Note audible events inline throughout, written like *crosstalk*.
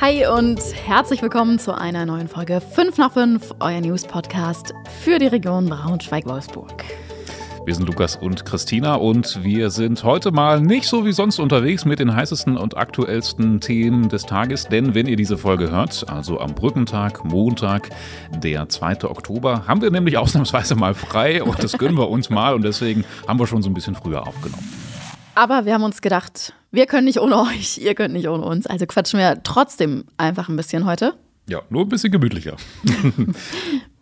Hi und herzlich willkommen zu einer neuen Folge 5 nach 5, euer News-Podcast für die Region Braunschweig-Wolfsburg. Wir sind Lukas und Christina und wir sind heute mal nicht so wie sonst unterwegs mit den heißesten und aktuellsten Themen des Tages, denn wenn ihr diese Folge hört, also am Brückentag, Montag, der 2. Oktober, haben wir nämlich ausnahmsweise mal frei und das gönnen wir uns mal und deswegen haben wir schon so ein bisschen früher aufgenommen. Aber wir haben uns gedacht, wir können nicht ohne euch, ihr könnt nicht ohne uns. Also quatschen wir trotzdem einfach ein bisschen heute. Ja, nur ein bisschen gemütlicher. *laughs*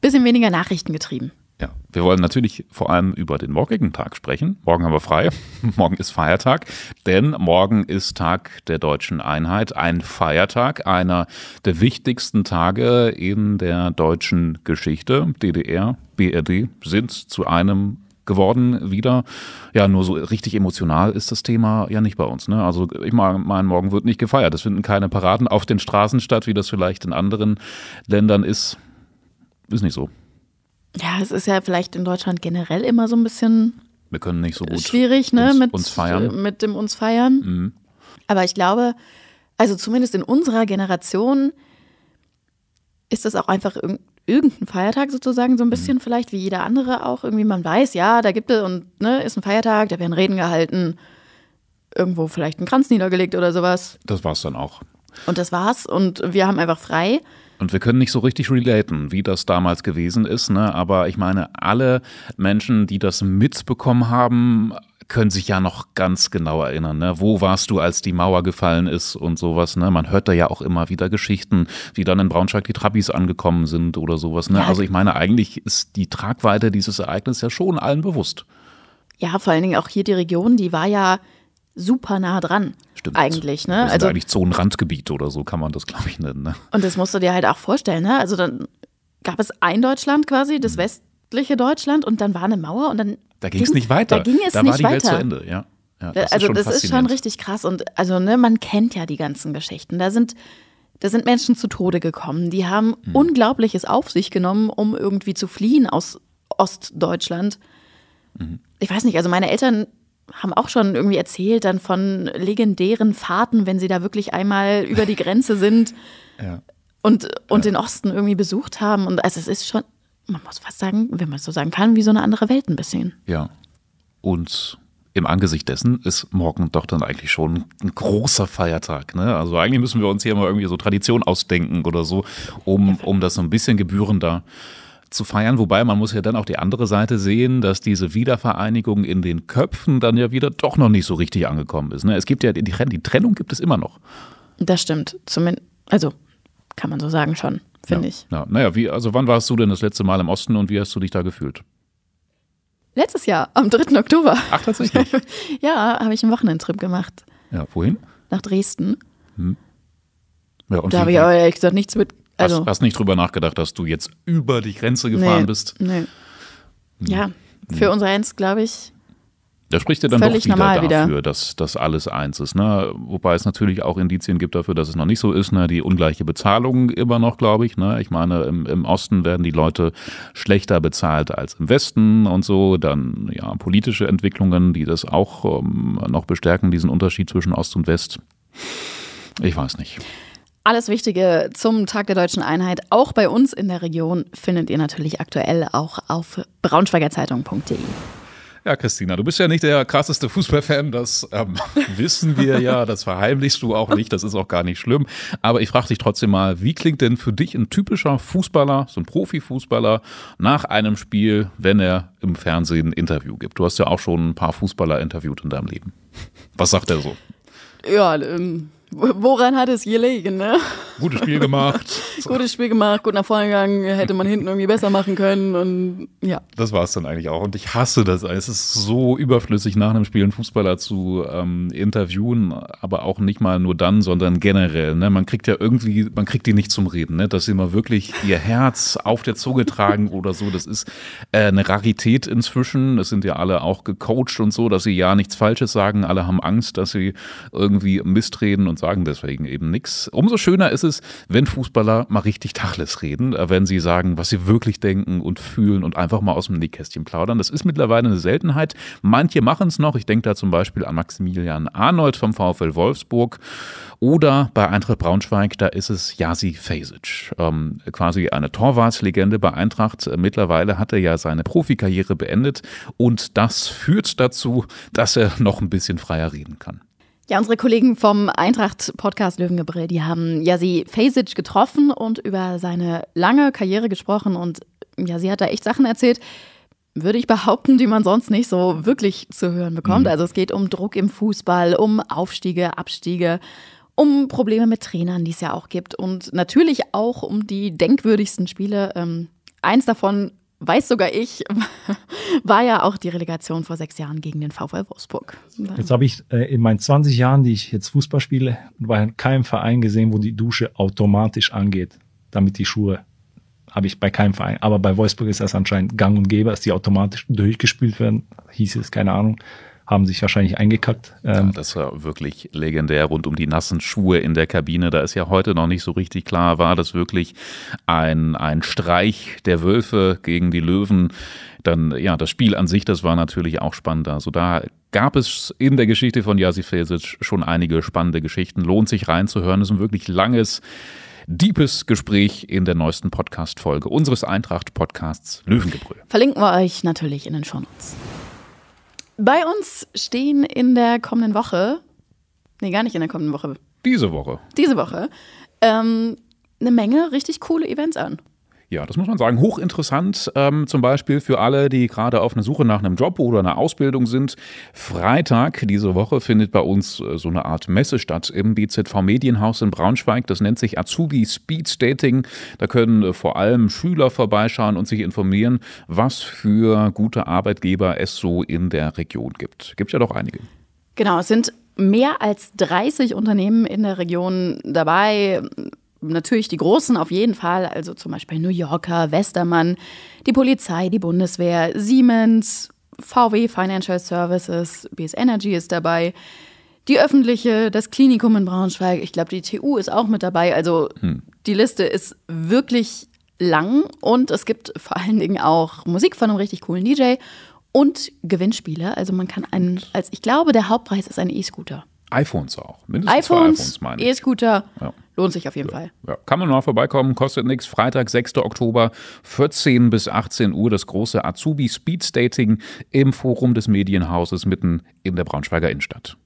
bisschen weniger Nachrichten getrieben. Ja, wir wollen natürlich vor allem über den morgigen Tag sprechen. Morgen haben wir frei. *laughs* morgen ist Feiertag, denn morgen ist Tag der deutschen Einheit, ein Feiertag, einer der wichtigsten Tage in der deutschen Geschichte. DDR, BRD sind zu einem geworden wieder. Ja, nur so richtig emotional ist das Thema ja nicht bei uns. Ne? Also ich meine, morgen wird nicht gefeiert. Es finden keine Paraden auf den Straßen statt, wie das vielleicht in anderen Ländern ist. Ist nicht so. Ja, es ist ja vielleicht in Deutschland generell immer so ein bisschen. Wir können nicht so gut. Schwierig, ne? Uns, mit uns feiern. Mit dem uns feiern. Mhm. Aber ich glaube, also zumindest in unserer Generation ist das auch einfach irgendwie irgendeinen Feiertag sozusagen, so ein mhm. bisschen mhm. vielleicht wie jeder andere auch. Irgendwie man weiß, ja, da gibt es und ne, ist ein Feiertag, da werden Reden gehalten, irgendwo vielleicht ein Kranz niedergelegt oder sowas. Das war's dann auch. Und das war's und wir haben einfach frei. Und wir können nicht so richtig relaten, wie das damals gewesen ist, ne? aber ich meine, alle Menschen, die das mitbekommen haben, können sich ja noch ganz genau erinnern. Ne? Wo warst du, als die Mauer gefallen ist und sowas? Ne? Man hört da ja auch immer wieder Geschichten, wie dann in Braunschweig die Trappis angekommen sind oder sowas. Ne? Ja. Also ich meine, eigentlich ist die Tragweite dieses Ereignisses ja schon allen bewusst. Ja, vor allen Dingen auch hier die Region, die war ja super nah dran. Stimmt. Eigentlich, ne? also eigentlich Zonenrandgebiet oder so kann man das, glaube ich, nennen. Ne? Und das musst du dir halt auch vorstellen, ne? Also dann gab es ein Deutschland quasi, das mhm. westliche Deutschland und dann war eine Mauer und dann da ging es nicht weiter. Da ging es da war die Welt zu Ende, ja. ja das äh, also ist das ist schon richtig krass und also ne, man kennt ja die ganzen Geschichten. Da sind da sind Menschen zu Tode gekommen, die haben hm. Unglaubliches auf sich genommen, um irgendwie zu fliehen aus Ostdeutschland. Mhm. Ich weiß nicht, also meine Eltern haben auch schon irgendwie erzählt dann von legendären Fahrten, wenn sie da wirklich einmal über die Grenze sind *laughs* ja. und, und ja. den Osten irgendwie besucht haben. Und also es ist schon man muss fast sagen, wenn man es so sagen kann, wie so eine andere Welt ein bisschen. Ja. Und im Angesicht dessen ist morgen doch dann eigentlich schon ein großer Feiertag. Ne? Also eigentlich müssen wir uns hier mal irgendwie so Tradition ausdenken oder so, um, um das so ein bisschen gebührender zu feiern. Wobei man muss ja dann auch die andere Seite sehen, dass diese Wiedervereinigung in den Köpfen dann ja wieder doch noch nicht so richtig angekommen ist. Ne? Es gibt ja die, die Trennung gibt es immer noch. Das stimmt. Zumindest, also kann man so sagen schon finde ja, ich. Ja. Naja, wie, also wann warst du denn das letzte Mal im Osten und wie hast du dich da gefühlt? Letztes Jahr, am 3. Oktober. Ach, tatsächlich? *laughs* ja, habe ich einen Wochenendtrip gemacht. Ja, wohin? Nach Dresden. Hm. Ja, und da habe ich aber ehrlich gesagt nichts mit. Also hast, hast, nicht drüber nachgedacht, dass du jetzt über die Grenze gefahren nee, bist? Nee. Hm. Ja, für hm. unser Eins, glaube ich, da spricht ja dann doch wieder dafür, wieder. dass das alles eins ist. Ne? Wobei es natürlich auch Indizien gibt dafür, dass es noch nicht so ist. Ne? Die ungleiche Bezahlung immer noch, glaube ich. Ne? Ich meine, im, im, Osten werden die Leute schlechter bezahlt als im Westen und so. Dann ja politische Entwicklungen, die das auch um, ähm, noch bestärken, diesen Unterschied zwischen Ost und West. Ich weiß nicht. Alles Wichtige zum Tag der deutschen Einheit, auch bei uns in der Region, findet ihr natürlich aktuell auch auf braunschweigerzeitung.de. Ja, Christina, du bist ja nicht der krasseste Fußballfan, das ähm, *laughs* wissen wir ja, das verheimlichst du auch nicht, das ist auch gar nicht schlimm. Aber ich frage dich trotzdem mal, wie klingt denn für dich ein typischer Fußballer, so ein Profifußballer, nach einem Spiel, wenn er im Fernsehen ein Interview gibt? Du hast ja auch schon ein paar Fußballer interviewt in deinem Leben. Was sagt er so? Ja, ähm, Woran hat es gelegen, ne? Gutes Spiel gemacht. *laughs* Gutes Spiel gemacht, gut nach vorne gegangen, hätte man hinten irgendwie besser machen können und ja. Das war es dann eigentlich auch. Und ich hasse das. Es ist so überflüssig, nach einem Spiel einen Fußballer zu ähm, interviewen, aber auch nicht mal nur dann, sondern generell. Ne? Man kriegt ja irgendwie, man kriegt die nicht zum Reden, ne? dass sie mal wirklich ihr Herz auf der Zunge tragen oder so. Das ist äh, eine Rarität inzwischen. Das sind ja alle auch gecoacht und so, dass sie ja nichts Falsches sagen. Alle haben Angst, dass sie irgendwie mistreden und sagen deswegen eben nichts. Umso schöner ist es, wenn Fußballer mal richtig Tachles reden, äh, wenn sie sagen, was sie wirklich denken und fühlen und einfach mal aus dem Nähkästchen plaudern. Das ist mittlerweile eine Seltenheit. Manche machen es noch. Ich denke da zum Beispiel an Maximilian Arnold vom VfL Wolfsburg oder bei Eintracht Braunschweig, da ist es Jasi Fesic, ähm, quasi eine Torwartslegende bei Eintracht. Mittlerweile hat er ja seine Profikarriere beendet und das führt dazu, dass er noch ein bisschen freier reden kann. Ja, unsere Kollegen vom Eintracht-Podcast Löwengebrill, die haben Jasi Fesic getroffen und über seine lange Karriere gesprochen. Und ja, sie hat da echt Sachen erzählt, würde ich behaupten, die man sonst nicht so wirklich zu hören bekommt. Mhm. Also es geht um Druck im Fußball, um Aufstiege, Abstiege, um Probleme mit Trainern, die es ja auch gibt. Und natürlich auch um die denkwürdigsten Spiele. Ähm, eins davon weiß sogar ich, *laughs* war ja auch die Relegation vor sechs Jahren gegen den VfL Wolfsburg. Jetzt habe ich äh, in meinen 20 Jahren, die ich jetzt Fußball spiele, bei keinem Verein gesehen, wo die Dusche automatisch angeht, damit die Schuhe habe ich bei keinem Verein. Aber bei Wolfsburg ist das anscheinend gang und gäbe, dass die automatisch durchgespült werden, hieß es, keine Ahnung haben sich wahrscheinlich eingekackt. Ja, ähm, das war wirklich legendär rund um die nassen Schuhe in der Kabine. Da ist ja heute noch nicht so richtig klar, war das wirklich ein, ein Streich der Wölfe gegen die Löwen. Dann, ja, das Spiel an sich, das war natürlich auch spannend. Also da gab es in der Geschichte von Jasi Fesic schon einige spannende Geschichten. Lohnt sich reinzuhören. Das ist ein wirklich langes, deepes Gespräch in der neuesten Podcast-Folge unseres Eintracht-Podcasts Löwengebrüll. Verlinken wir euch natürlich in den Shownotes. Bei uns stehen in der kommenden Woche, nee, gar nicht in der kommenden Woche. Diese Woche. Diese Woche. Ähm, eine Menge richtig coole Events an. Ja, das muss man sagen. Hochinteressant, ähm, zum Beispiel für alle, die gerade auf einer Suche nach einem Job oder einer Ausbildung sind. Freitag diese Woche findet bei uns äh, so eine Art Messe statt im BZV Medienhaus in Braunschweig. Das nennt sich Azubi Speed Dating. Da können äh, vor allem Schüler vorbeischauen und sich informieren, was für gute Arbeitgeber es so in der Region gibt. Gibt ja doch einige. Genau, es sind mehr als 30 Unternehmen in der Region dabei natürlich die Großen auf jeden Fall, also zum Beispiel New Yorker, Westermann, die Polizei, die Bundeswehr, Siemens, VW Financial Services, BS Energy ist dabei, die öffentliche, das Klinikum in Braunschweig, ich glaube, die TU ist auch mit dabei. Also hm. die Liste ist wirklich lang und es gibt vor allen Dingen auch Musik von einem richtig coolen DJ und Gewinnspiele. Also man kann einen, als ich glaube, der Hauptpreis ist ein E-Scooter. iPhones auch, mindestens iPhones, E-Scooter. E ja. Lohnt sich auf jeden ja. Fall. Ja. Kann man mal vorbeikommen, kostet nichts. Freitag, 6. Oktober, 14 bis 18 Uhr, das große Azubi Speed Dating im Forum des Medienhauses mitten in der Braunschweiger Innenstadt.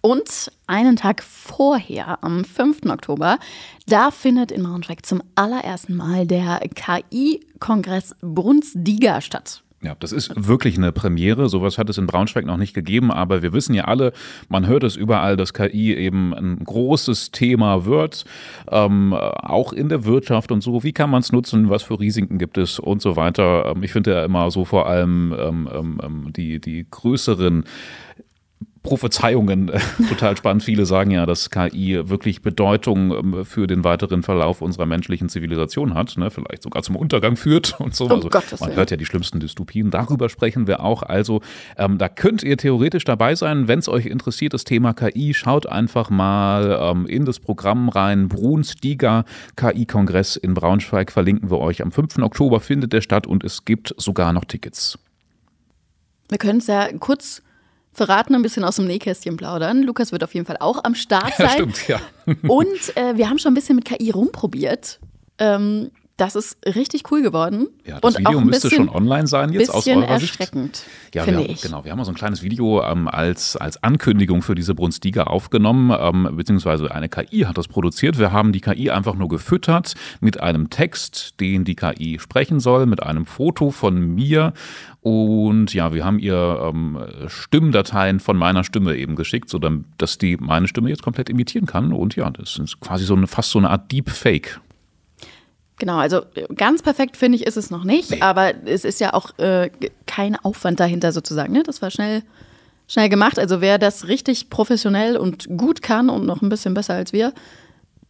Und einen Tag vorher, am 5. Oktober, da findet in Braunschweig zum allerersten Mal der KI-Kongress Brunsdiger statt. Ja, das ist wirklich eine Premiere. Sowas hat es in Braunschweig noch nicht gegeben, aber wir wissen ja alle, man hört es überall, dass KI eben ein großes Thema wird, ähm, auch in der Wirtschaft und so. Wie kann man es nutzen? Was für Risiken gibt es und so weiter? Ähm, ich finde ja immer so vor allem ähm, ähm, ähm die, die größeren Prophezeiungen *laughs* total spannend. Viele sagen ja, dass KI wirklich Bedeutung ähm, für den weiteren Verlauf unserer menschlichen Zivilisation hat, ne? vielleicht sogar zum Untergang führt *laughs* und so. Oh, also, Gottes man hört ja die schlimmsten Dystopien. Darüber sprechen wir auch. Also ähm, da könnt ihr theoretisch dabei sein, wenn es euch interessiert, das Thema KI. Schaut einfach mal ähm, in das Programm rein. Brunstiger KI-Kongress in Braunschweig verlinken wir euch. Am 5. Oktober findet der statt und es gibt sogar noch Tickets. Wir können es ja kurz verraten, ein bisschen aus dem Nähkästchen plaudern. Lukas wird auf jeden Fall auch am Start sein. Ja, stimmt, ja. Und äh, wir haben schon ein bisschen mit KI rumprobiert. Ähm, das ist richtig cool geworden. Ja, das und Video auch ein müsste bisschen, schon online sein jetzt aus eurer erschreckend, Sicht. Ja, wir, ich. genau. Wir haben so also ein kleines Video ähm, als, als Ankündigung für diese Brunstiger aufgenommen, ähm, beziehungsweise eine KI hat das produziert. Wir haben die KI einfach nur gefüttert mit einem Text, den die KI sprechen soll, mit einem Foto von mir. Und ja, wir haben ihr ähm, Stimmdateien von meiner Stimme eben geschickt, sodass die meine Stimme jetzt komplett imitieren kann. Und ja, das ist quasi so eine, fast so eine Art Deepfake. Genau, also äh, ganz perfekt finde ich ist es noch nicht, nee. aber es ist ja auch äh, kein Aufwand dahinter sozusagen. Ne? Das war schnell, schnell gemacht. Also wer das richtig professionell und gut kann und noch ein bisschen besser als wir,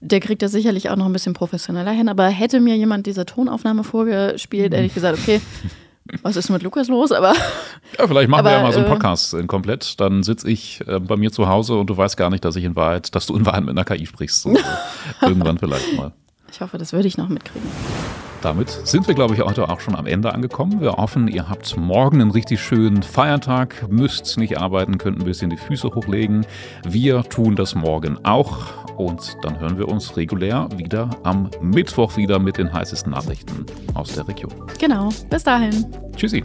der kriegt das sicherlich auch noch ein bisschen professioneller hin. Aber hätte mir jemand diese Tonaufnahme vorgespielt, hätte ich gesagt, okay, *laughs* was ist mit Lukas los? Aber *laughs* ja, vielleicht machen aber, wir ja mal so einen äh, Podcast äh, komplett. Dann sitze ich äh, bei mir zu Hause und du weißt gar nicht, dass ich in Wahrheit, dass du in Wahrheit mit einer KI sprichst. So. *laughs* Irgendwann vielleicht mal. Ich hoffe, das würde ich noch mitkriegen. Damit sind wir, glaube ich, heute auch schon am Ende angekommen. Wir hoffen, ihr habt morgen einen richtig schönen Feiertag, müsst nicht arbeiten, könnt ein bisschen die Füße hochlegen. Wir tun das morgen auch und dann hören wir uns regulär wieder am Mittwoch wieder mit den heißesten Nachrichten aus der Region. Genau, bis dahin. Tschüssi.